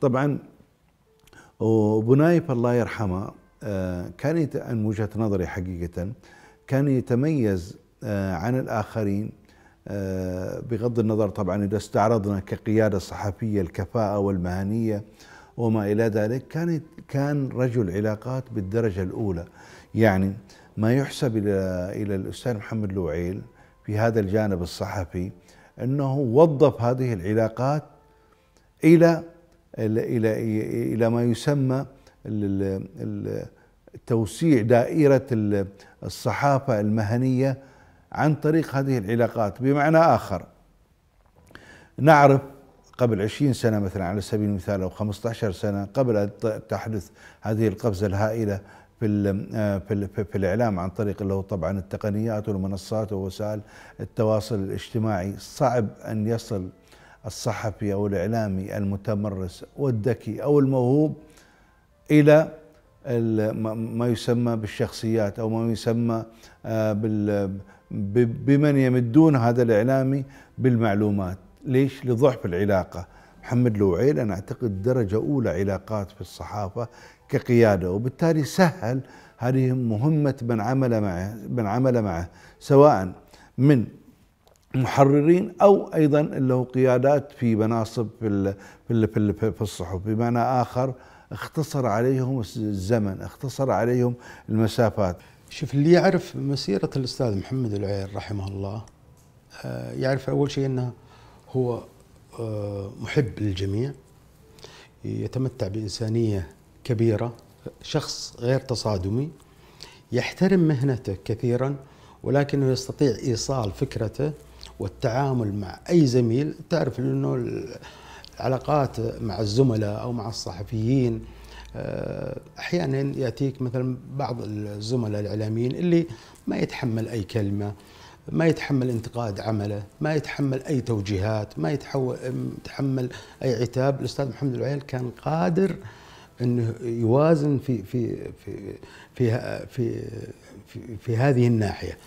طبعا وبنايف نايف الله يرحمه آه، كان من وجهه نظري حقيقه كان يتميز آه، عن الاخرين آه، بغض النظر طبعا اذا استعرضنا كقياده صحفيه الكفاءه والمهنيه وما الى ذلك كان كان رجل علاقات بالدرجه الاولى يعني ما يحسب الى الى الاستاذ محمد لوعيل في هذا الجانب الصحفي انه وظف هذه العلاقات الى الى الى ما يسمى توسيع دائره الصحافه المهنيه عن طريق هذه العلاقات بمعنى اخر نعرف قبل 20 سنه مثلا على سبيل المثال او 15 سنه قبل ان تحدث هذه القفزه الهائله في في في الاعلام عن طريق اللي هو طبعا التقنيات والمنصات ووسائل التواصل الاجتماعي صعب ان يصل الصحفي أو الإعلامي المتمرس والذكي أو الموهوب إلى ما يسمى بالشخصيات أو ما يسمى آه، بمن يمدون هذا الإعلامي بالمعلومات ليش؟ لضعف العلاقة محمد لوعيل أنا أعتقد درجة أولى علاقات في الصحافة كقيادة وبالتالي سهل هذه مهمة من عمل معه من عمل معه سواء من محررين او ايضا له قيادات في مناصب في في في الصحف بمعنى اخر اختصر عليهم الزمن اختصر عليهم المسافات شوف اللي يعرف مسيرة الأستاذ محمد العير رحمه الله آه، يعرف أول شيء أنه هو آه، محب للجميع يتمتع بإنسانية كبيرة شخص غير تصادمي يحترم مهنته كثيرا ولكنه يستطيع إيصال فكرته والتعامل مع اي زميل تعرف انه العلاقات مع الزملاء او مع الصحفيين آه، احيانا ياتيك مثلا بعض الزملاء الاعلاميين اللي ما يتحمل اي كلمه ما يتحمل انتقاد عمله ما يتحمل اي توجيهات ما يتحمل اي عتاب الاستاذ محمد العيل كان قادر انه يوازن في في في في في, في, في هذه الناحيه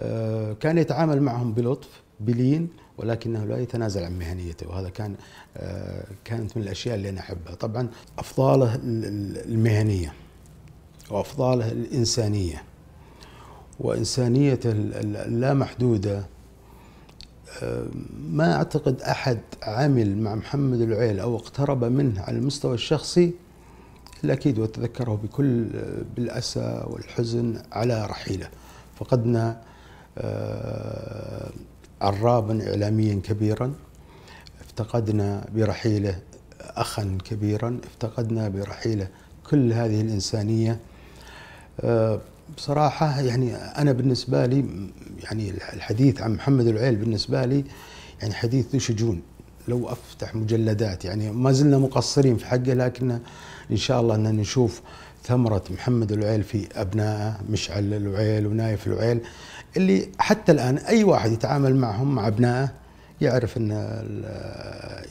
آه، كان يتعامل معهم بلطف بلين ولكنه لا يتنازل عن مهنيته وهذا كان آه، كانت من الاشياء اللي انا احبها طبعا افضاله المهنيه وافضاله الانسانيه وانسانيته اللامحدوده آه، ما اعتقد احد عمل مع محمد العيل او اقترب منه على المستوى الشخصي الا اكيد وتذكره بكل آه، بالاسى والحزن على رحيله فقدنا عرابا إعلاميا كبيرا افتقدنا برحيله أخا كبيرا افتقدنا برحيله كل هذه الإنسانية آه، بصراحة يعني أنا بالنسبة لي يعني الحديث عن محمد العيل بالنسبة لي يعني حديث ذو شجون لو أفتح مجلدات يعني ما زلنا مقصرين في حقه لكن إن شاء الله أن نشوف ثمرة محمد العيل في أبنائه مشعل العيل ونايف العيل اللي حتى الآن أي واحد يتعامل معهم مع أبنائه يعرف أن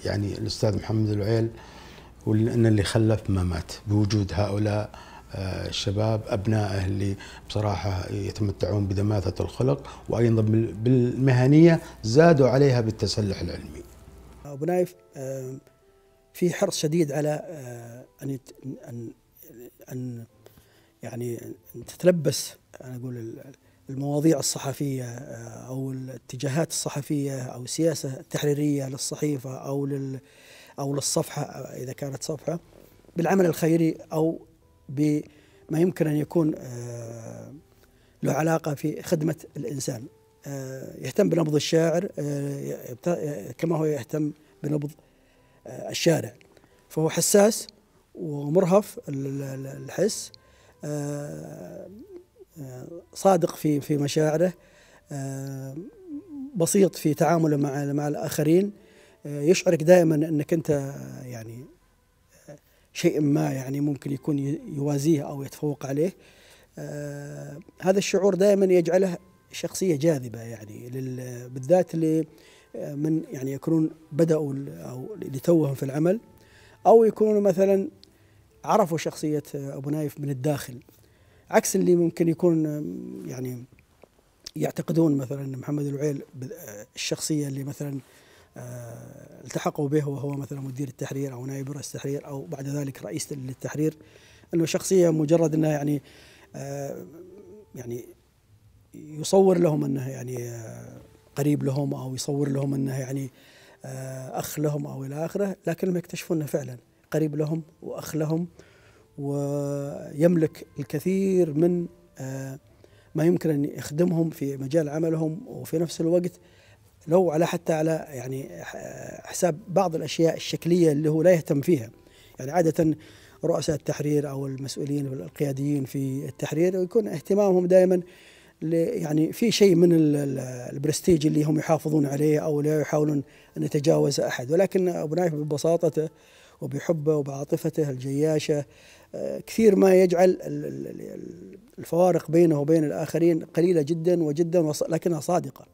يعني الأستاذ محمد العيل وأن اللي خلف ما مات بوجود هؤلاء آه، الشباب أبنائه اللي بصراحة يتمتعون بدماثة الخلق وأيضا بالمهنية زادوا عليها بالتسلح العلمي أبو نايف آه، في حرص شديد على آه، أن ان يعني تتلبس انا اقول المواضيع الصحفيه آه، او الاتجاهات الصحفيه او السياسه التحريريه للصحيفه او لل او للصفحه آه، اذا كانت صفحه بالعمل الخيري او بما يمكن ان يكون آه، له علاقه في خدمه الانسان يهتم بنبض الشاعر كما هو يهتم بنبض الشارع فهو حساس ومرهف الحس آه، آه، صادق في في مشاعره آه، بسيط في تعامله مع مع الاخرين يشعرك دائما انك انت يعني شيء ما يعني ممكن يكون يوازيه او يتفوق عليه هذا الشعور دائما يجعله شخصيه جاذبه يعني بالذات اللي من يعني يكونون بداوا او لتوهم في العمل او يكونوا مثلا عرفوا شخصية أبو نايف من الداخل عكس اللي ممكن يكون يعني يعتقدون مثلا محمد العيل الشخصية اللي مثلا آه، التحقوا به وهو مثلا مدير التحرير أو نائب رئيس التحرير أو بعد ذلك رئيس للتحرير أنه شخصية مجرد أنها يعني آه، يعني يصور لهم أنه يعني آه، قريب لهم أو يصور لهم أنه يعني أخ لهم أو إلى آخره لكن ما يكتشفون أنه فعلا قريب لهم وأخ لهم ويملك الكثير من آه، ما يمكن أن يخدمهم في مجال عملهم وفي نفس الوقت لو على حتى على يعني آه، حساب بعض الأشياء الشكلية اللي هو لا يهتم فيها يعني عادة رؤساء التحرير أو المسؤولين القياديين في التحرير يكون اهتمامهم دائما يعني في شيء من البرستيج اللي هم يحافظون عليه او لا يحاولون ان يتجاوز احد ولكن ابو نايف ببساطته وبحبه وبعاطفته الجياشه آه، كثير ما يجعل الفوارق بينه وبين الاخرين قليله جدا وجدا لكنها صادقه